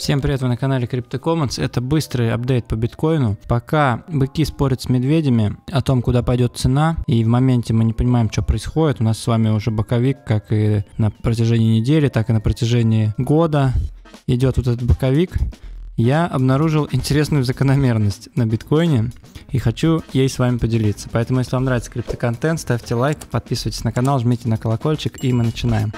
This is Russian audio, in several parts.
Всем привет, вы на канале CryptoCommons. Это быстрый апдейт по биткоину. Пока быки спорят с медведями о том, куда пойдет цена, и в моменте мы не понимаем, что происходит. У нас с вами уже боковик, как и на протяжении недели, так и на протяжении года идет вот этот боковик. Я обнаружил интересную закономерность на биткоине и хочу ей с вами поделиться. Поэтому, если вам нравится криптоконтент, ставьте лайк, подписывайтесь на канал, жмите на колокольчик и мы начинаем.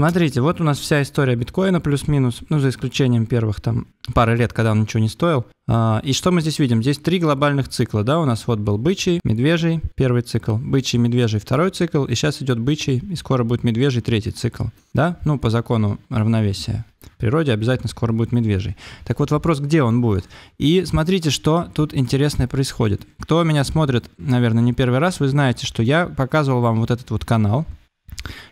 Смотрите, вот у нас вся история биткоина плюс-минус, ну, за исключением первых там пары лет, когда он ничего не стоил. А, и что мы здесь видим? Здесь три глобальных цикла, да, у нас вот был бычий, медвежий, первый цикл, бычий, медвежий, второй цикл, и сейчас идет бычий, и скоро будет медвежий, третий цикл, да, ну, по закону равновесия природе обязательно скоро будет медвежий. Так вот вопрос, где он будет? И смотрите, что тут интересное происходит. Кто меня смотрит, наверное, не первый раз, вы знаете, что я показывал вам вот этот вот канал,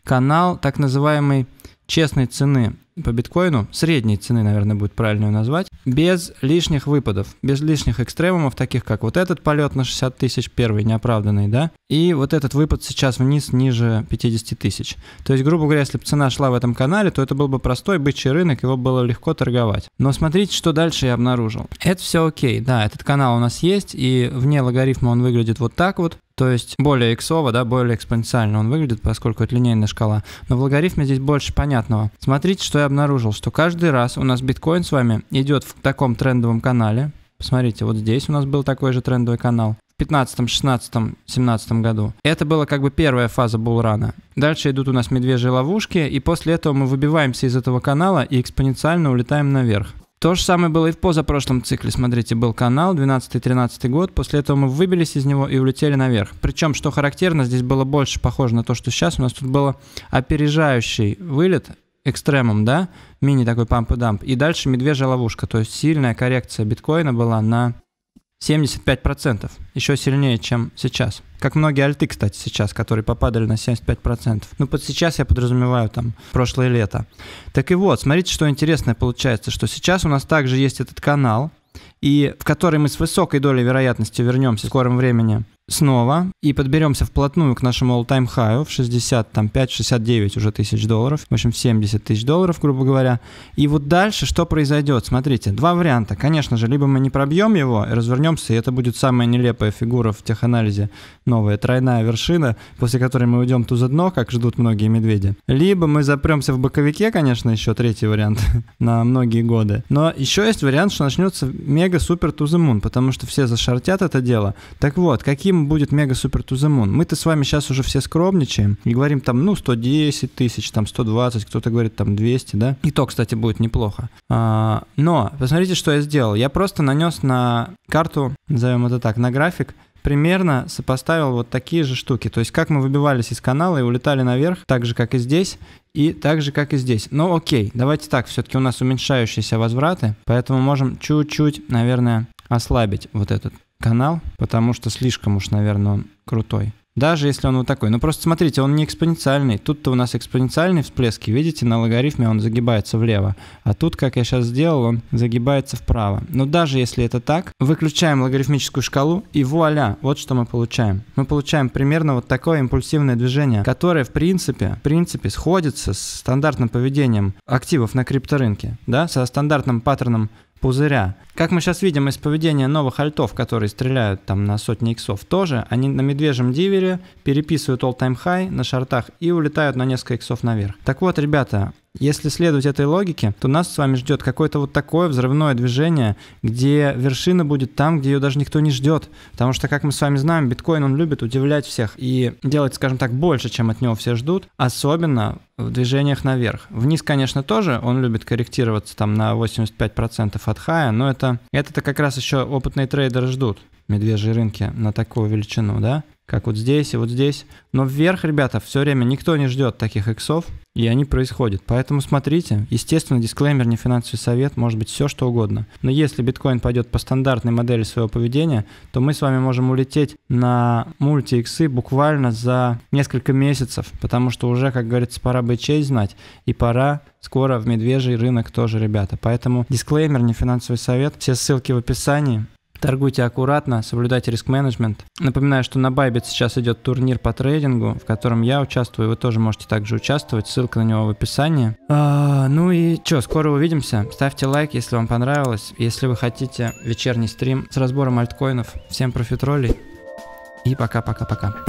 канал так называемой честной цены по биткоину, средней цены, наверное, будет правильно ее назвать, без лишних выпадов, без лишних экстремумов, таких как вот этот полет на 60 тысяч, первый неоправданный, да, и вот этот выпад сейчас вниз ниже 50 тысяч. То есть, грубо говоря, если бы цена шла в этом канале, то это был бы простой бычий рынок, его было легко торговать. Но смотрите, что дальше я обнаружил. Это все окей, да, этот канал у нас есть, и вне логарифма он выглядит вот так вот, то есть более иксово, да, более экспоненциально он выглядит, поскольку это линейная шкала. Но в логарифме здесь больше понятного. Смотрите, что я обнаружил, что каждый раз у нас биткоин с вами идет в таком трендовом канале. Посмотрите, вот здесь у нас был такой же трендовый канал. в 15, 16, 17 году. Это была как бы первая фаза булрана. Дальше идут у нас медвежьи ловушки, и после этого мы выбиваемся из этого канала и экспоненциально улетаем наверх. То же самое было и в позапрошлом цикле. Смотрите, был канал 12-13 год. После этого мы выбились из него и улетели наверх. Причем, что характерно, здесь было больше похоже на то, что сейчас. У нас тут было опережающий вылет экстремум, да? Мини такой памп и дамп. И дальше медвежья ловушка. То есть сильная коррекция биткоина была на 75%, еще сильнее, чем сейчас. Как многие альты, кстати, сейчас, которые попадали на 75%. Ну, под сейчас я подразумеваю там прошлое лето. Так и вот, смотрите, что интересное получается, что сейчас у нас также есть этот канал, и в который мы с высокой долей вероятности вернемся в скором времени снова и подберемся вплотную к нашему all-time high в 65-69 уже тысяч долларов, в общем, 70 тысяч долларов, грубо говоря. И вот дальше что произойдет? Смотрите, два варианта. Конечно же, либо мы не пробьем его, развернемся, и это будет самая нелепая фигура в теханализе, новая тройная вершина, после которой мы уйдем ту за дно, как ждут многие медведи. Либо мы запремся в боковике, конечно, еще третий вариант, на многие годы. Но еще есть вариант, что начнется мега мега супер тузамун, потому что все зашортят это дело. Так вот, каким будет мега супер тузамун? Мы-то с вами сейчас уже все скромничаем и говорим там, ну, 110 тысяч, там 120, кто-то говорит там 200, да? И то, кстати, будет неплохо. А, но посмотрите, что я сделал. Я просто нанес на карту, назовем это так, на график, примерно сопоставил вот такие же штуки. То есть как мы выбивались из канала и улетали наверх, так же, как и здесь, и так же, как и здесь. Но ну, окей, давайте так, все-таки у нас уменьшающиеся возвраты, поэтому можем чуть-чуть, наверное, ослабить вот этот канал, потому что слишком уж, наверное, он крутой. Даже если он вот такой. Ну просто смотрите, он не экспоненциальный. Тут-то у нас экспоненциальный всплески, видите, на логарифме он загибается влево. А тут, как я сейчас сделал, он загибается вправо. Но даже если это так, выключаем логарифмическую шкалу и вуаля, вот что мы получаем. Мы получаем примерно вот такое импульсивное движение, которое в принципе, в принципе сходится с стандартным поведением активов на крипторынке, да, со стандартным паттерном пузыря. Как мы сейчас видим из поведения новых альтов, которые стреляют там на сотни иксов, тоже они на медвежьем дивере переписывают all-time high на шартах и улетают на несколько иксов наверх. Так вот, ребята, если следовать этой логике, то нас с вами ждет какое-то вот такое взрывное движение, где вершина будет там, где ее даже никто не ждет. Потому что, как мы с вами знаем, биткоин, он любит удивлять всех и делать, скажем так, больше, чем от него все ждут, особенно в движениях наверх. Вниз, конечно, тоже он любит корректироваться там на 85% от хая, но это, это-то как раз еще опытные трейдеры ждут медвежьи рынки на такую величину, да? как вот здесь и вот здесь. Но вверх, ребята, все время никто не ждет таких иксов, и они происходят. Поэтому смотрите, естественно, дисклеймер не финансовый совет, может быть все что угодно. Но если биткоин пойдет по стандартной модели своего поведения, то мы с вами можем улететь на мульти-иксы буквально за несколько месяцев, потому что уже, как говорится, пора бы честь знать, и пора скоро в медвежий рынок тоже, ребята. Поэтому дисклеймер, не финансовый совет. Все ссылки в описании. Торгуйте аккуратно, соблюдайте риск-менеджмент. Напоминаю, что на Bybit сейчас идет турнир по трейдингу, в котором я участвую, вы тоже можете также участвовать, ссылка на него в описании. А, ну и что, скоро увидимся. Ставьте лайк, если вам понравилось. Если вы хотите вечерний стрим с разбором альткоинов. Всем профитролей и пока-пока-пока.